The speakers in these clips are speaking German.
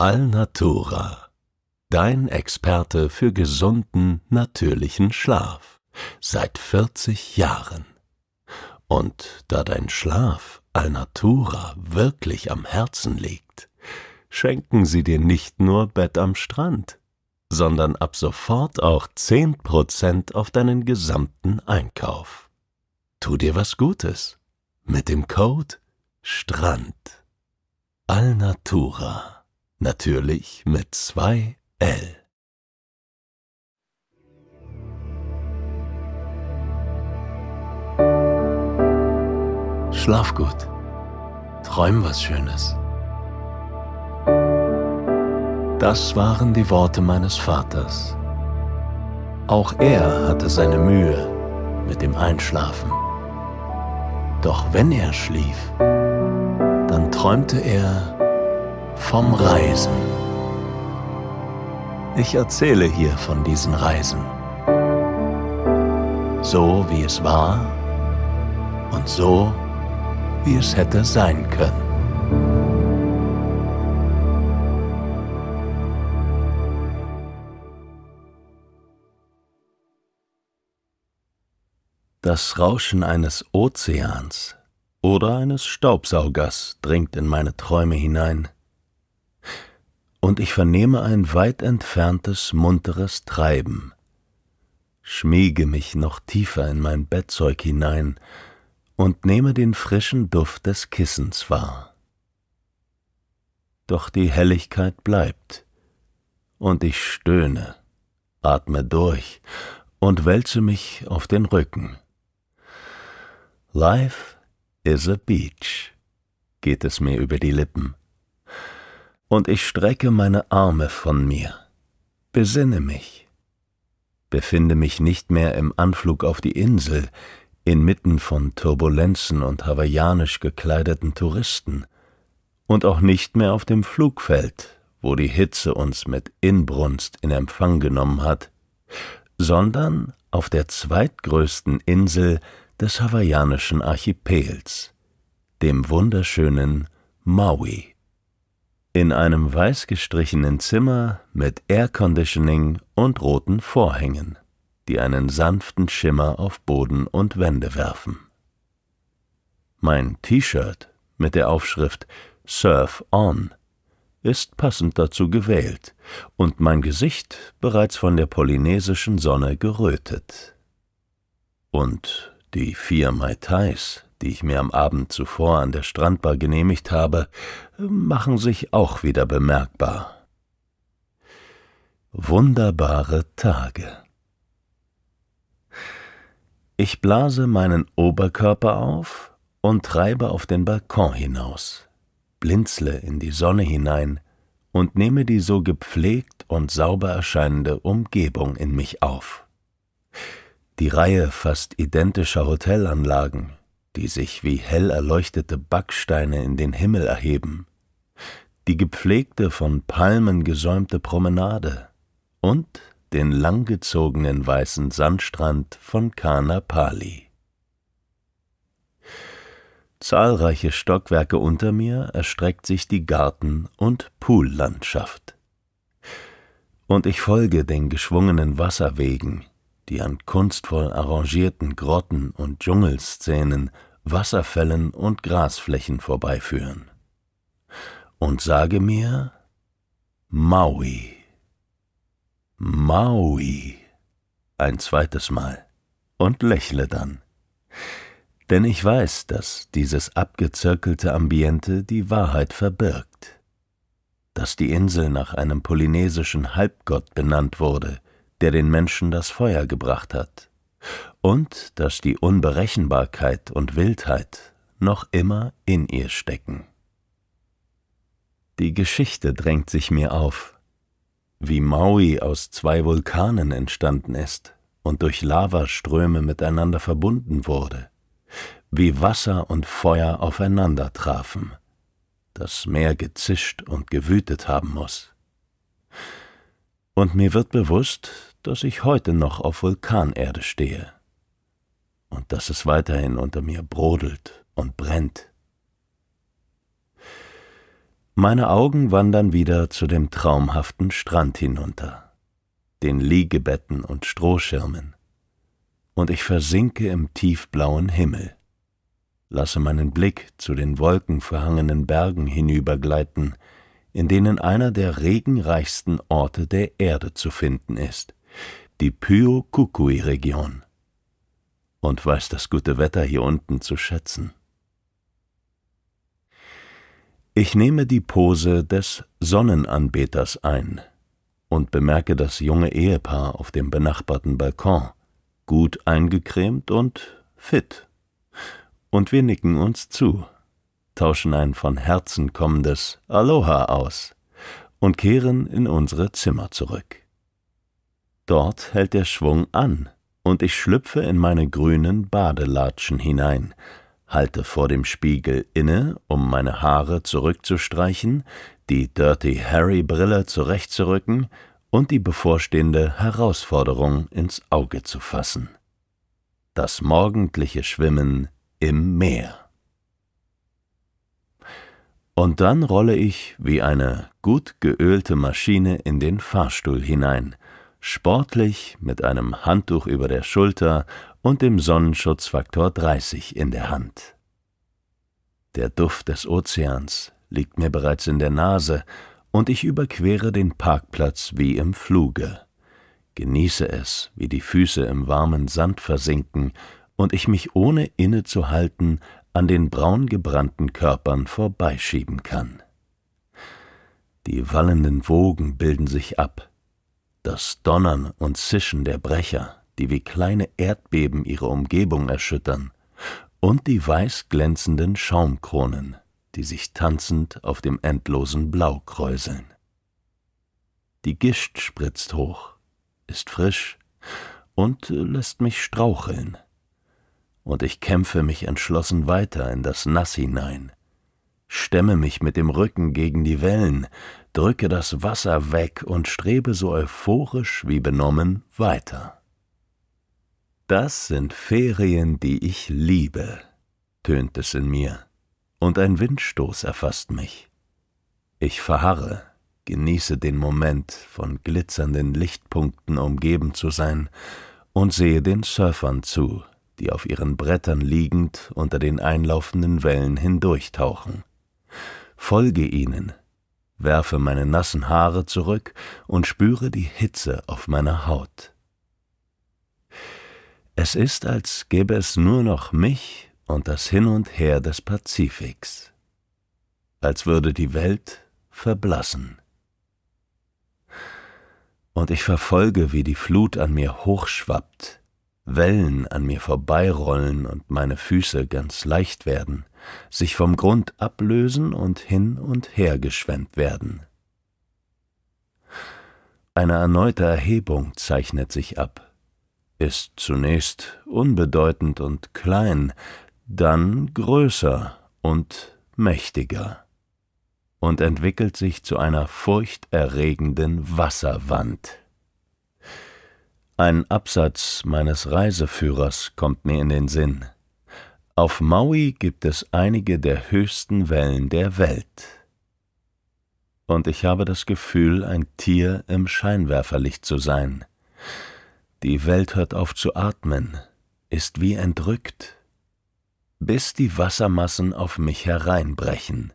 Alnatura, dein Experte für gesunden, natürlichen Schlaf seit 40 Jahren. Und da dein Schlaf Alnatura wirklich am Herzen liegt, schenken sie dir nicht nur Bett am Strand, sondern ab sofort auch 10% auf deinen gesamten Einkauf. Tu dir was Gutes mit dem Code STRAND. Alnatura. Natürlich mit 2 L. Schlaf gut. Träum was Schönes. Das waren die Worte meines Vaters. Auch er hatte seine Mühe mit dem Einschlafen. Doch wenn er schlief, dann träumte er vom Reisen. Ich erzähle hier von diesen Reisen. So wie es war und so wie es hätte sein können. Das Rauschen eines Ozeans oder eines Staubsaugers dringt in meine Träume hinein und ich vernehme ein weit entferntes, munteres Treiben. Schmiege mich noch tiefer in mein Bettzeug hinein und nehme den frischen Duft des Kissens wahr. Doch die Helligkeit bleibt, und ich stöhne, atme durch und wälze mich auf den Rücken. Life is a beach, geht es mir über die Lippen und ich strecke meine Arme von mir, besinne mich, befinde mich nicht mehr im Anflug auf die Insel, inmitten von Turbulenzen und hawaiianisch gekleideten Touristen, und auch nicht mehr auf dem Flugfeld, wo die Hitze uns mit Inbrunst in Empfang genommen hat, sondern auf der zweitgrößten Insel des hawaiianischen Archipels, dem wunderschönen Maui. In einem weiß gestrichenen Zimmer mit Airconditioning und roten Vorhängen, die einen sanften Schimmer auf Boden und Wände werfen. Mein T-Shirt mit der Aufschrift Surf On ist passend dazu gewählt und mein Gesicht bereits von der polynesischen Sonne gerötet. Und die vier Mai Tais die ich mir am Abend zuvor an der Strandbar genehmigt habe, machen sich auch wieder bemerkbar. Wunderbare Tage. Ich blase meinen Oberkörper auf und treibe auf den Balkon hinaus, blinzle in die Sonne hinein und nehme die so gepflegt und sauber erscheinende Umgebung in mich auf. Die Reihe fast identischer Hotelanlagen, die sich wie hell erleuchtete Backsteine in den Himmel erheben, die gepflegte von Palmen gesäumte Promenade und den langgezogenen weißen Sandstrand von Kanapali. Zahlreiche Stockwerke unter mir erstreckt sich die Garten- und Poollandschaft. Und ich folge den geschwungenen Wasserwegen, die an kunstvoll arrangierten Grotten und Dschungelszenen, Wasserfällen und Grasflächen vorbeiführen. Und sage mir Maui. Maui. Ein zweites Mal. Und lächle dann. Denn ich weiß, dass dieses abgezirkelte Ambiente die Wahrheit verbirgt dass die Insel nach einem polynesischen Halbgott benannt wurde, der den Menschen das Feuer gebracht hat, und dass die Unberechenbarkeit und Wildheit noch immer in ihr stecken. Die Geschichte drängt sich mir auf, wie Maui aus zwei Vulkanen entstanden ist und durch Lavaströme miteinander verbunden wurde, wie Wasser und Feuer aufeinander trafen, das Meer gezischt und gewütet haben muss. Und mir wird bewusst, dass ich heute noch auf Vulkanerde stehe und dass es weiterhin unter mir brodelt und brennt. Meine Augen wandern wieder zu dem traumhaften Strand hinunter, den Liegebetten und Strohschirmen, und ich versinke im tiefblauen Himmel, lasse meinen Blick zu den wolkenverhangenen Bergen hinübergleiten, in denen einer der regenreichsten Orte der Erde zu finden ist die pyo kukui region und weiß das gute Wetter hier unten zu schätzen. Ich nehme die Pose des Sonnenanbeters ein und bemerke das junge Ehepaar auf dem benachbarten Balkon, gut eingecremt und fit. Und wir nicken uns zu, tauschen ein von Herzen kommendes Aloha aus und kehren in unsere Zimmer zurück. Dort hält der Schwung an, und ich schlüpfe in meine grünen Badelatschen hinein, halte vor dem Spiegel inne, um meine Haare zurückzustreichen, die Dirty Harry Brille zurechtzurücken und die bevorstehende Herausforderung ins Auge zu fassen. Das morgendliche Schwimmen im Meer. Und dann rolle ich wie eine gut geölte Maschine in den Fahrstuhl hinein – sportlich mit einem Handtuch über der Schulter und dem Sonnenschutzfaktor 30 in der Hand. Der Duft des Ozeans liegt mir bereits in der Nase und ich überquere den Parkplatz wie im Fluge, genieße es, wie die Füße im warmen Sand versinken und ich mich ohne innezuhalten an den braun gebrannten Körpern vorbeischieben kann. Die wallenden Wogen bilden sich ab, das Donnern und Zischen der Brecher, die wie kleine Erdbeben ihre Umgebung erschüttern, und die weiß glänzenden Schaumkronen, die sich tanzend auf dem endlosen Blau kräuseln. Die Gischt spritzt hoch, ist frisch und lässt mich straucheln, und ich kämpfe mich entschlossen weiter in das Nass hinein, stemme mich mit dem Rücken gegen die Wellen, drücke das Wasser weg und strebe so euphorisch wie benommen weiter. Das sind Ferien, die ich liebe, tönt es in mir, und ein Windstoß erfasst mich. Ich verharre, genieße den Moment, von glitzernden Lichtpunkten umgeben zu sein, und sehe den Surfern zu, die auf ihren Brettern liegend unter den einlaufenden Wellen hindurchtauchen. Folge ihnen, werfe meine nassen Haare zurück und spüre die Hitze auf meiner Haut. Es ist, als gäbe es nur noch mich und das Hin und Her des Pazifiks, als würde die Welt verblassen. Und ich verfolge, wie die Flut an mir hochschwappt, Wellen an mir vorbeirollen und meine Füße ganz leicht werden, sich vom Grund ablösen und hin und her geschwemmt werden. Eine erneute Erhebung zeichnet sich ab, ist zunächst unbedeutend und klein, dann größer und mächtiger und entwickelt sich zu einer furchterregenden Wasserwand. Ein Absatz meines Reiseführers kommt mir in den Sinn – auf Maui gibt es einige der höchsten Wellen der Welt. Und ich habe das Gefühl, ein Tier im Scheinwerferlicht zu sein. Die Welt hört auf zu atmen, ist wie entrückt, bis die Wassermassen auf mich hereinbrechen,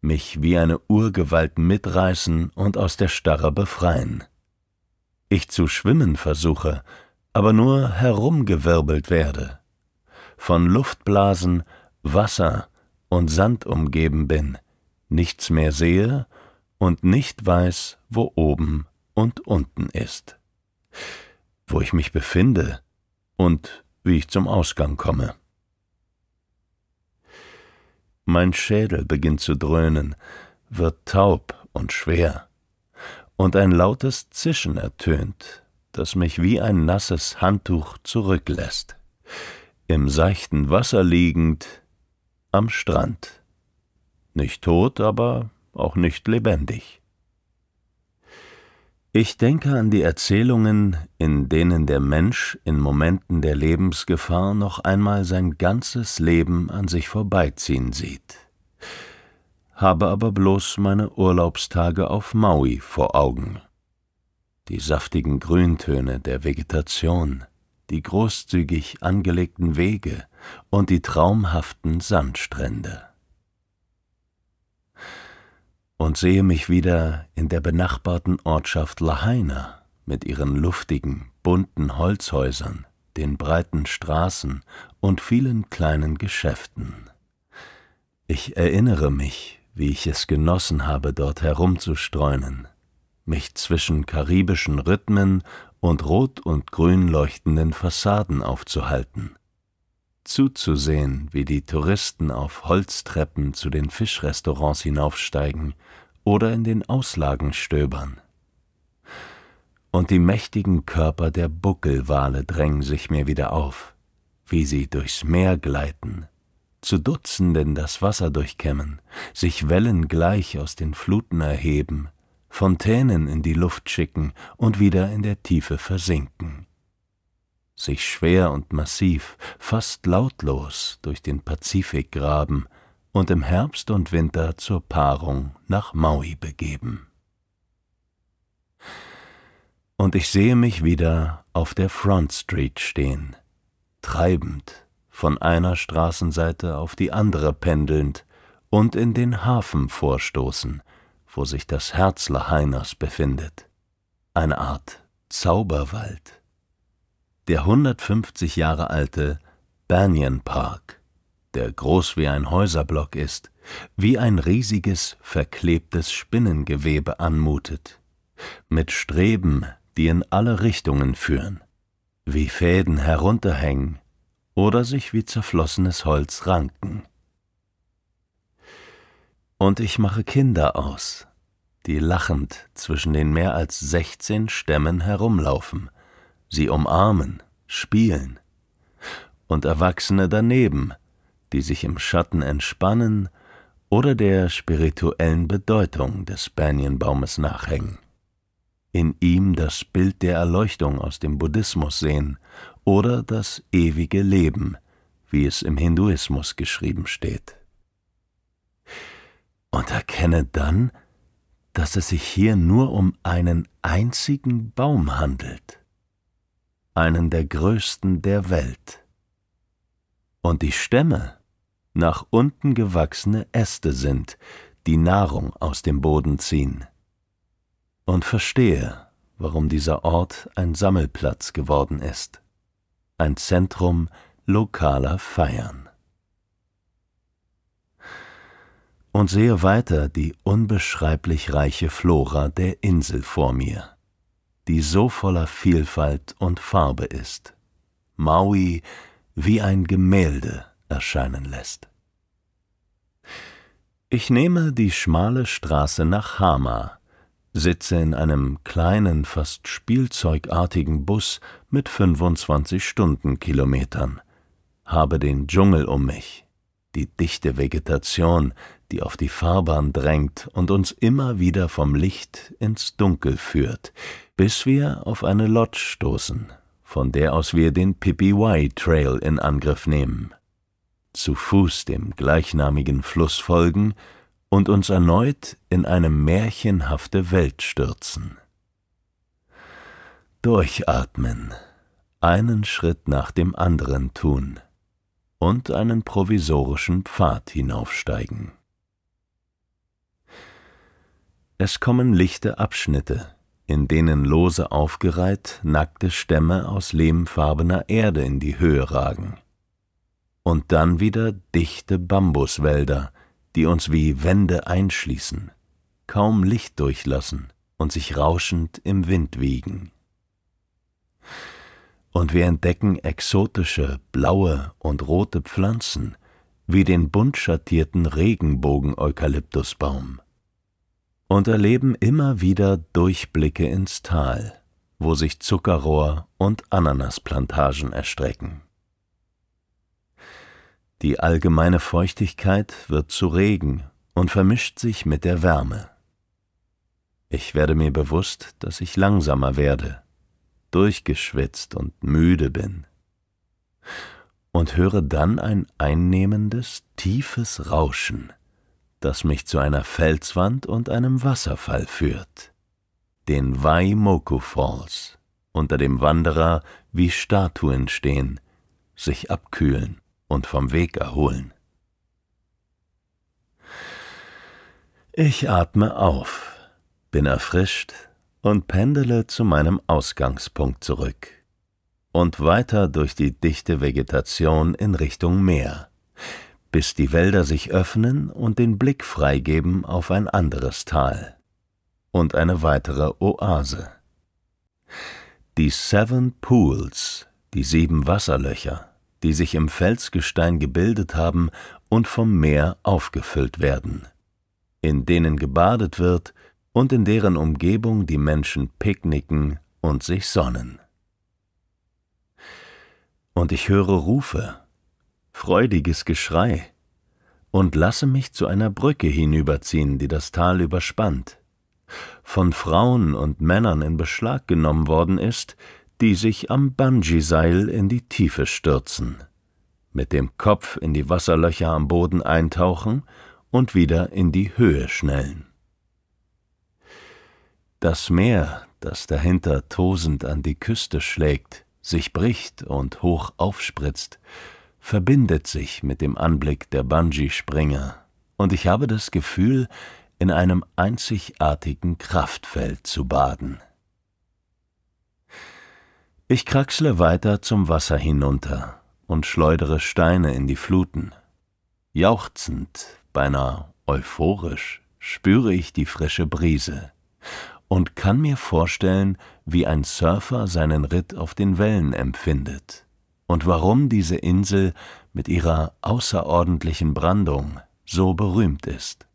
mich wie eine Urgewalt mitreißen und aus der Starre befreien. Ich zu schwimmen versuche, aber nur herumgewirbelt werde von Luftblasen, Wasser und Sand umgeben bin, nichts mehr sehe und nicht weiß, wo oben und unten ist, wo ich mich befinde und wie ich zum Ausgang komme. Mein Schädel beginnt zu dröhnen, wird taub und schwer, und ein lautes Zischen ertönt, das mich wie ein nasses Handtuch zurücklässt im seichten Wasser liegend, am Strand. Nicht tot, aber auch nicht lebendig. Ich denke an die Erzählungen, in denen der Mensch in Momenten der Lebensgefahr noch einmal sein ganzes Leben an sich vorbeiziehen sieht, habe aber bloß meine Urlaubstage auf Maui vor Augen. Die saftigen Grüntöne der Vegetation, die großzügig angelegten Wege und die traumhaften Sandstrände. Und sehe mich wieder in der benachbarten Ortschaft Lahaina mit ihren luftigen, bunten Holzhäusern, den breiten Straßen und vielen kleinen Geschäften. Ich erinnere mich, wie ich es genossen habe, dort herumzustreunen, mich zwischen karibischen Rhythmen und rot und grün leuchtenden Fassaden aufzuhalten, zuzusehen, wie die Touristen auf Holztreppen zu den Fischrestaurants hinaufsteigen oder in den Auslagen stöbern. Und die mächtigen Körper der Buckelwale drängen sich mir wieder auf, wie sie durchs Meer gleiten, zu Dutzenden das Wasser durchkämmen, sich Wellen gleich aus den Fluten erheben, Fontänen in die Luft schicken und wieder in der Tiefe versinken. Sich schwer und massiv, fast lautlos durch den Pazifik graben und im Herbst und Winter zur Paarung nach Maui begeben. Und ich sehe mich wieder auf der Front Street stehen, treibend, von einer Straßenseite auf die andere pendelnd und in den Hafen vorstoßen – wo sich das Herz Lahainas befindet. Eine Art Zauberwald. Der 150 Jahre alte Banyan Park, der groß wie ein Häuserblock ist, wie ein riesiges, verklebtes Spinnengewebe anmutet, mit Streben, die in alle Richtungen führen, wie Fäden herunterhängen oder sich wie zerflossenes Holz ranken. Und ich mache Kinder aus, die lachend zwischen den mehr als 16 Stämmen herumlaufen, sie umarmen, spielen. Und Erwachsene daneben, die sich im Schatten entspannen oder der spirituellen Bedeutung des Banyanbaumes nachhängen. In ihm das Bild der Erleuchtung aus dem Buddhismus sehen oder das ewige Leben, wie es im Hinduismus geschrieben steht und erkenne dann, dass es sich hier nur um einen einzigen Baum handelt, einen der größten der Welt. Und die Stämme nach unten gewachsene Äste sind, die Nahrung aus dem Boden ziehen. Und verstehe, warum dieser Ort ein Sammelplatz geworden ist, ein Zentrum lokaler Feiern. und sehe weiter die unbeschreiblich reiche Flora der Insel vor mir, die so voller Vielfalt und Farbe ist, Maui wie ein Gemälde erscheinen lässt. Ich nehme die schmale Straße nach Hama, sitze in einem kleinen, fast spielzeugartigen Bus mit 25 Stundenkilometern, habe den Dschungel um mich, die dichte Vegetation, die auf die Fahrbahn drängt und uns immer wieder vom Licht ins Dunkel führt, bis wir auf eine Lodge stoßen, von der aus wir den Pipi-Y Trail in Angriff nehmen. Zu Fuß dem gleichnamigen Fluss folgen und uns erneut in eine märchenhafte Welt stürzen. Durchatmen, einen Schritt nach dem anderen tun – und einen provisorischen Pfad hinaufsteigen. Es kommen lichte Abschnitte, in denen lose aufgereiht nackte Stämme aus lehmfarbener Erde in die Höhe ragen. Und dann wieder dichte Bambuswälder, die uns wie Wände einschließen, kaum Licht durchlassen und sich rauschend im Wind wiegen und wir entdecken exotische blaue und rote Pflanzen, wie den bunt schattierten Regenbogen-Eukalyptusbaum. Und erleben immer wieder Durchblicke ins Tal, wo sich Zuckerrohr- und Ananasplantagen erstrecken. Die allgemeine Feuchtigkeit wird zu Regen und vermischt sich mit der Wärme. Ich werde mir bewusst, dass ich langsamer werde durchgeschwitzt und müde bin. Und höre dann ein einnehmendes, tiefes Rauschen, das mich zu einer Felswand und einem Wasserfall führt, den Waimoku Falls, unter dem Wanderer wie Statuen stehen, sich abkühlen und vom Weg erholen. Ich atme auf, bin erfrischt und pendele zu meinem Ausgangspunkt zurück und weiter durch die dichte Vegetation in Richtung Meer, bis die Wälder sich öffnen und den Blick freigeben auf ein anderes Tal und eine weitere Oase. Die Seven Pools, die sieben Wasserlöcher, die sich im Felsgestein gebildet haben und vom Meer aufgefüllt werden, in denen gebadet wird, und in deren Umgebung die Menschen picknicken und sich sonnen. Und ich höre Rufe, freudiges Geschrei, und lasse mich zu einer Brücke hinüberziehen, die das Tal überspannt, von Frauen und Männern in Beschlag genommen worden ist, die sich am Bungee-Seil in die Tiefe stürzen, mit dem Kopf in die Wasserlöcher am Boden eintauchen und wieder in die Höhe schnellen. Das Meer, das dahinter tosend an die Küste schlägt, sich bricht und hoch aufspritzt, verbindet sich mit dem Anblick der Bungee-Springer, und ich habe das Gefühl, in einem einzigartigen Kraftfeld zu baden. Ich kraxle weiter zum Wasser hinunter und schleudere Steine in die Fluten. Jauchzend, beinahe euphorisch, spüre ich die frische Brise und kann mir vorstellen, wie ein Surfer seinen Ritt auf den Wellen empfindet und warum diese Insel mit ihrer außerordentlichen Brandung so berühmt ist.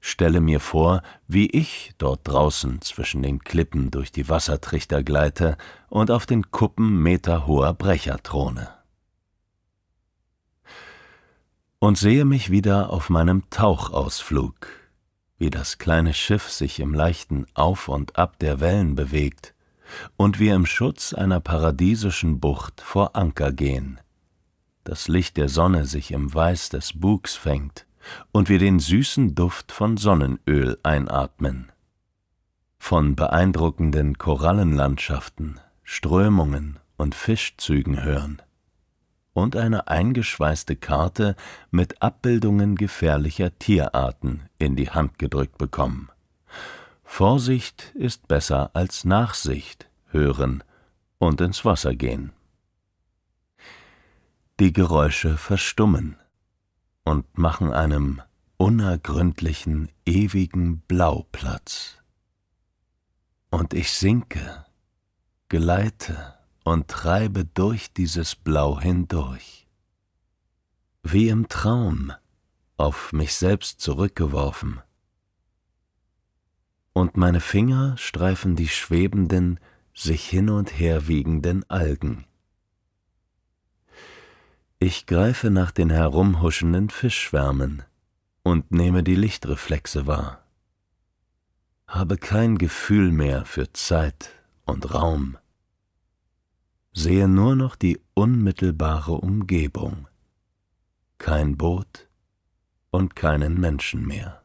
Stelle mir vor, wie ich dort draußen zwischen den Klippen durch die Wassertrichter gleite und auf den Kuppen meterhoher Brecher throne. Und sehe mich wieder auf meinem Tauchausflug wie das kleine Schiff sich im leichten Auf und Ab der Wellen bewegt und wir im Schutz einer paradiesischen Bucht vor Anker gehen. Das Licht der Sonne sich im Weiß des Bugs fängt und wir den süßen Duft von Sonnenöl einatmen. Von beeindruckenden Korallenlandschaften, Strömungen und Fischzügen hören und eine eingeschweißte Karte mit Abbildungen gefährlicher Tierarten in die Hand gedrückt bekommen. Vorsicht ist besser als Nachsicht hören und ins Wasser gehen. Die Geräusche verstummen und machen einem unergründlichen, ewigen Blauplatz. Und ich sinke, geleite, und treibe durch dieses Blau hindurch. Wie im Traum, auf mich selbst zurückgeworfen. Und meine Finger streifen die schwebenden, sich hin und her wiegenden Algen. Ich greife nach den herumhuschenden Fischschwärmen und nehme die Lichtreflexe wahr. Habe kein Gefühl mehr für Zeit und Raum sehe nur noch die unmittelbare Umgebung, kein Boot und keinen Menschen mehr.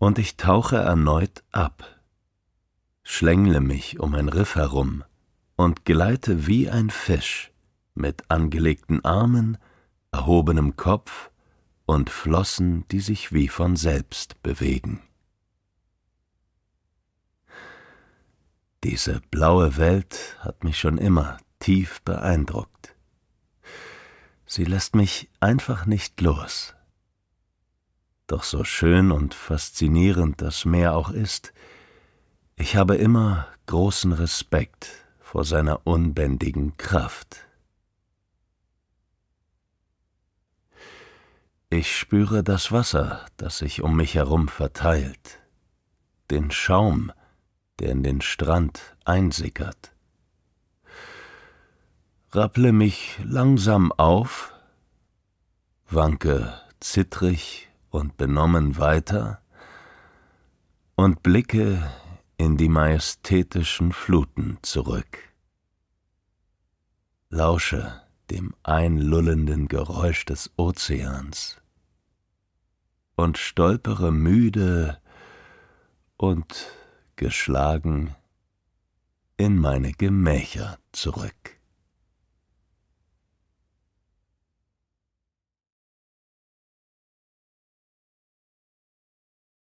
Und ich tauche erneut ab, schlängle mich um ein Riff herum und gleite wie ein Fisch mit angelegten Armen, erhobenem Kopf und Flossen, die sich wie von selbst bewegen. Diese blaue Welt hat mich schon immer tief beeindruckt. Sie lässt mich einfach nicht los. Doch so schön und faszinierend das Meer auch ist, ich habe immer großen Respekt vor seiner unbändigen Kraft. Ich spüre das Wasser, das sich um mich herum verteilt, den Schaum, der in den Strand einsickert. Rapple mich langsam auf, wanke zittrig und benommen weiter und blicke in die majestätischen Fluten zurück. Lausche dem einlullenden Geräusch des Ozeans und stolpere müde und geschlagen in meine Gemächer zurück.